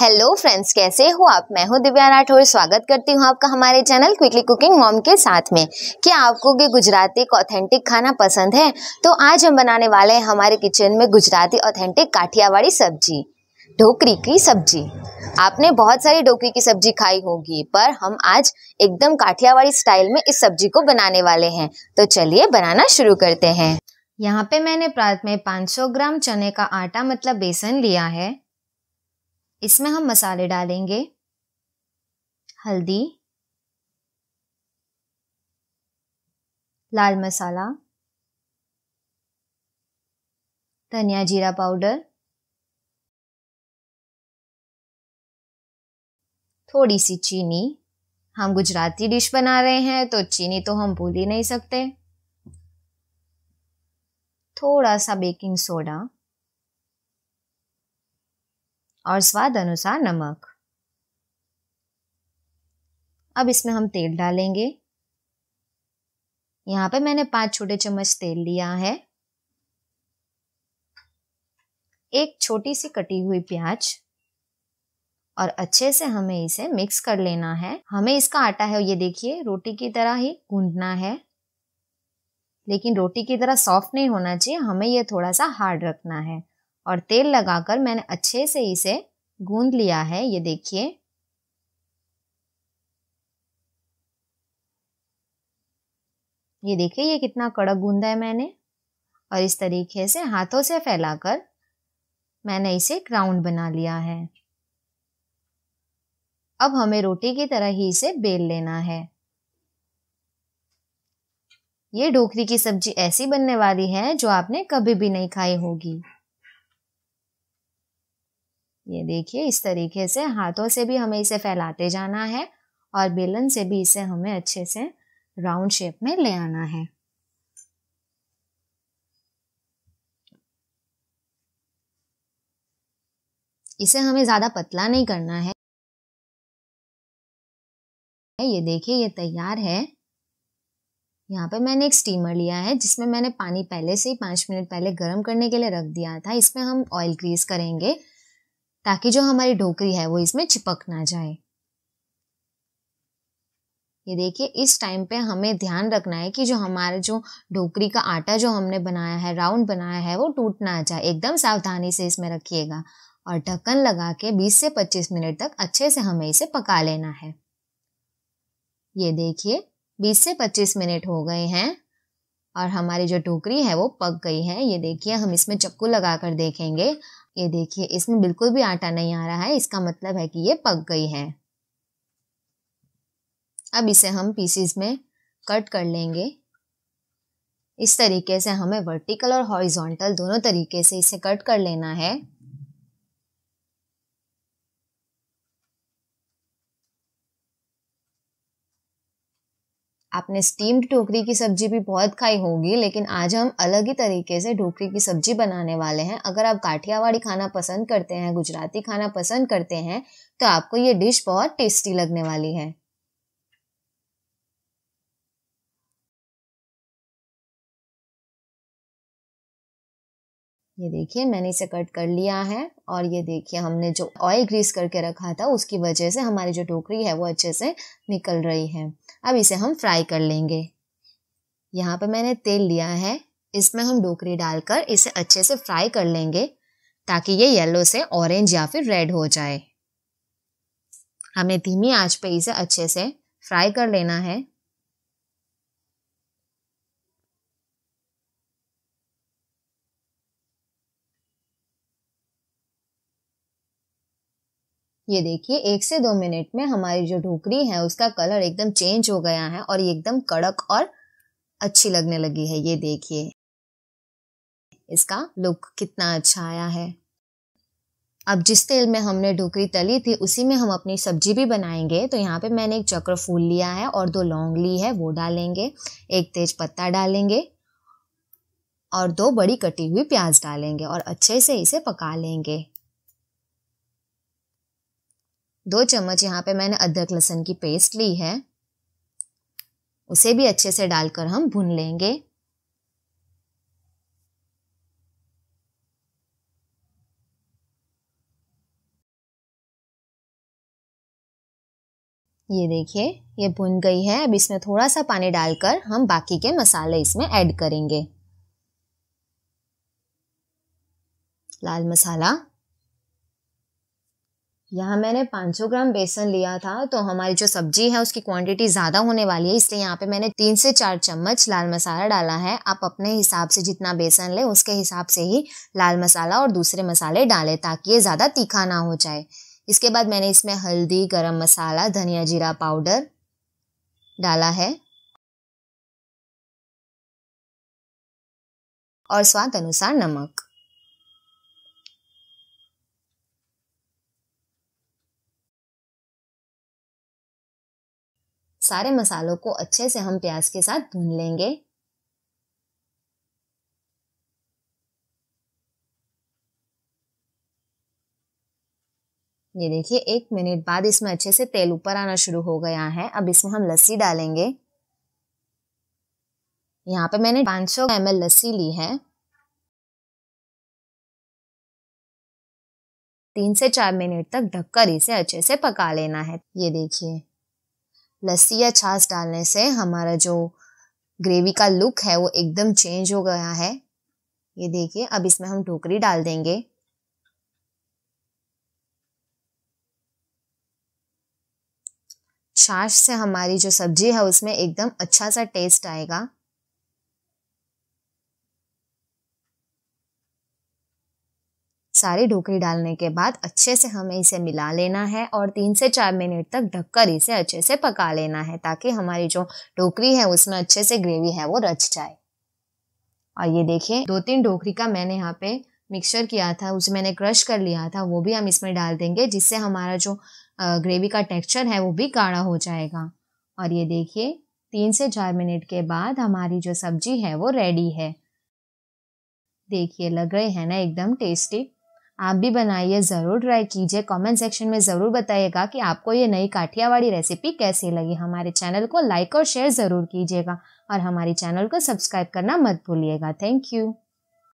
hello friends कैसे हो आप मैं हूं दिव्या राठौर स्वागत करती हूं आपका हमारे चैनल क्विकली कुकिंग मॉम के साथ में क्या आपको भी गुजराती ऑथेंटिक खाना पसंद है तो आज हम बनाने वाले हैं हमारे किचन में गुजराती ऑथेंटिक काठियावाड़ी सब्जी ढोकरी की सब्जी आपने बहुत सारी ढोकरी की सब्जी खाई होगी पर हम आज एकदम काठियावाड़ी स्टाइल में इस सब्जी को बनाने वाले हैं तो चलिए बनाना शुरू करते हैं यहाँ पे मैंने प्रात में 500 ग्राम चने का आटा मतलब बेसन लिया है इसमें हम मसाले डालेंगे हल्दी लाल मसाला धनिया जीरा पाउडर थोड़ी सी चीनी हम गुजराती डिश बना रहे हैं तो चीनी तो हम भूल ही नहीं सकते थोड़ा सा बेकिंग सोडा और स्वाद अनुसार नमक अब इसमें हम तेल डालेंगे यहाँ पे मैंने पांच छोटे चम्मच तेल लिया है एक छोटी सी कटी हुई प्याज और अच्छे से हमें इसे मिक्स कर लेना है हमें इसका आटा है ये देखिए रोटी की तरह ही गूंदना है लेकिन रोटी की तरह सॉफ्ट नहीं होना चाहिए हमें ये थोड़ा सा हार्ड रखना है और तेल लगाकर मैंने अच्छे से इसे गूंद लिया है ये देखिए ये देखिए ये कितना कड़क गूंदा है मैंने और इस तरीके से हाथों से फैलाकर मैंने इसे क्राउंड बना लिया है अब हमें रोटी की तरह ही इसे बेल लेना है ये ढोकरी की सब्जी ऐसी बनने वाली है जो आपने कभी भी नहीं खाई होगी ये देखिए इस तरीके से हाथों से भी हमें इसे फैलाते जाना है और बेलन से भी इसे हमें अच्छे से राउंड शेप में ले आना है इसे हमें ज़्यादा पतला नहीं करना है ये देखिए ये तैयार है यहाँ पे मैंने एक स्टीमर लिया है जिसमें मैंने पानी पहले से ही पाँच मिनट पहले गर्म करने के लिए रख दिया था इसमें हम ऑयल ग्रीस करेंगे ताकि जो हमारी ढोकरी है वो इसमें चिपक ना जाए ये देखिए इस टाइम पे हमें ध्यान रखना है कि जो हमारे जो ढोकरी का आटा जो हमने बनाया है राउंड बनाया है वो टूट ना जाए एकदम सावधानी से इसमें रखिएगा और ढक्कन लगा के 20 से 25 मिनट तक अच्छे से हमें इसे पका लेना है ये देखिए 20 से 25 मिनट हो गए हैं और हमारी जो टोकरी है वो पक गई है ये देखिए हम इसमें चक्कू लगा कर देखेंगे ये देखिए इसमें बिल्कुल भी आटा नहीं आ रहा है इसका मतलब है कि ये पक गई है अब इसे हम पीसीज में कट कर लेंगे इस तरीके से हमें वर्टिकल और हॉरिजॉन्टल दोनों तरीके से इसे कट कर लेना है आपने स्टीम्ड ढोकरी की सब्जी भी बहुत खाई होगी लेकिन आज हम अलग ही तरीके से ढोकरी की सब्जी बनाने वाले हैं अगर आप काठियावाड़ी खाना पसंद करते हैं गुजराती खाना पसंद करते हैं तो आपको ये डिश बहुत टेस्टी लगने वाली है ये देखिए मैंने इसे कट कर लिया है और ये देखिए हमने जो ऑयल ग्रीस करके रखा था उसकी वजह से हमारी जो टोकरी है वो अच्छे से निकल रही है अब इसे हम फ्राई कर लेंगे यहाँ पर मैंने तेल लिया है इसमें हम डोकरी डालकर इसे अच्छे से फ्राई कर लेंगे ताकि ये येलो से ऑरेंज या फिर रेड हो जाए हमें धीमी आंच पे इसे अच्छे से फ्राई कर लेना है ये देखिए एक से दो मिनट में हमारी जो ढोकरी है उसका कलर एकदम चेंज हो गया है और ये एकदम कड़क और अच्छी लगने लगी है ये देखिए इसका लुक कितना अच्छा आया है अब जिस तेल में हमने ढोकरी तली थी उसी में हम अपनी सब्जी भी बनाएंगे तो यहाँ पे मैंने एक चक्र फूल लिया है और दो लौंग ली है वो डालेंगे एक तेज पत्ता डालेंगे और दो बड़ी कटी हुई प्याज डालेंगे और अच्छे से इसे पका लेंगे दो चम्मच यहाँ पे मैंने अदरक लहसुन की पेस्ट ली है उसे भी अच्छे से डालकर हम भून लेंगे ये देखिए ये भुन गई है अब इसमें थोड़ा सा पानी डालकर हम बाकी के मसाले इसमें ऐड करेंगे लाल मसाला यहाँ मैंने 500 ग्राम बेसन लिया था तो हमारी जो सब्जी है उसकी क्वांटिटी ज़्यादा होने वाली है इसलिए यहाँ पे मैंने तीन से चार चम्मच लाल मसाला डाला है आप अपने हिसाब से जितना बेसन ले उसके हिसाब से ही लाल मसाला और दूसरे मसाले डालें ताकि ये ज़्यादा तीखा ना हो जाए इसके बाद मैंने इसमें हल्दी गर्म मसाला धनिया जीरा पाउडर डाला है और स्वाद अनुसार नमक सारे मसालों को अच्छे से हम प्याज के साथ भून लेंगे ये देखिए एक मिनट बाद इसमें अच्छे से तेल ऊपर आना शुरू हो गया है अब इसमें हम लस्सी डालेंगे यहाँ पे मैंने 500 सौ एम लस्सी ली है तीन से चार मिनट तक ढककर इसे अच्छे से पका लेना है ये देखिए लस्सी या छाछ डालने से हमारा जो ग्रेवी का लुक है वो एकदम चेंज हो गया है ये देखिए अब इसमें हम ढोकरी डाल देंगे छाछ से हमारी जो सब्जी है उसमें एकदम अच्छा सा टेस्ट आएगा सारी ढोकरी डालने के बाद अच्छे से हमें इसे मिला लेना है और तीन से चार मिनट तक ढककर इसे अच्छे से पका लेना है ताकि हमारी जो ढोकरी है उसमें अच्छे से ग्रेवी है वो रच जाए और ये देखिए दो तीन ढोकरी का मैंने यहाँ पे मिक्सचर किया था उसे मैंने क्रश कर लिया था वो भी हम इसमें डाल देंगे जिससे हमारा जो ग्रेवी का टेक्स्चर है वो भी गाढ़ा हो जाएगा और ये देखिए तीन से चार मिनट के बाद हमारी जो सब्जी है वो रेडी है देखिए लग रहे हैं ना एकदम टेस्टी आप भी बनाइए ज़रूर ट्राई कीजिए कमेंट सेक्शन में ज़रूर बताइएगा कि आपको ये नई काठियावाड़ी रेसिपी कैसी लगी हमारे चैनल को लाइक और शेयर ज़रूर कीजिएगा और हमारे चैनल को सब्सक्राइब करना मत भूलिएगा थैंक यू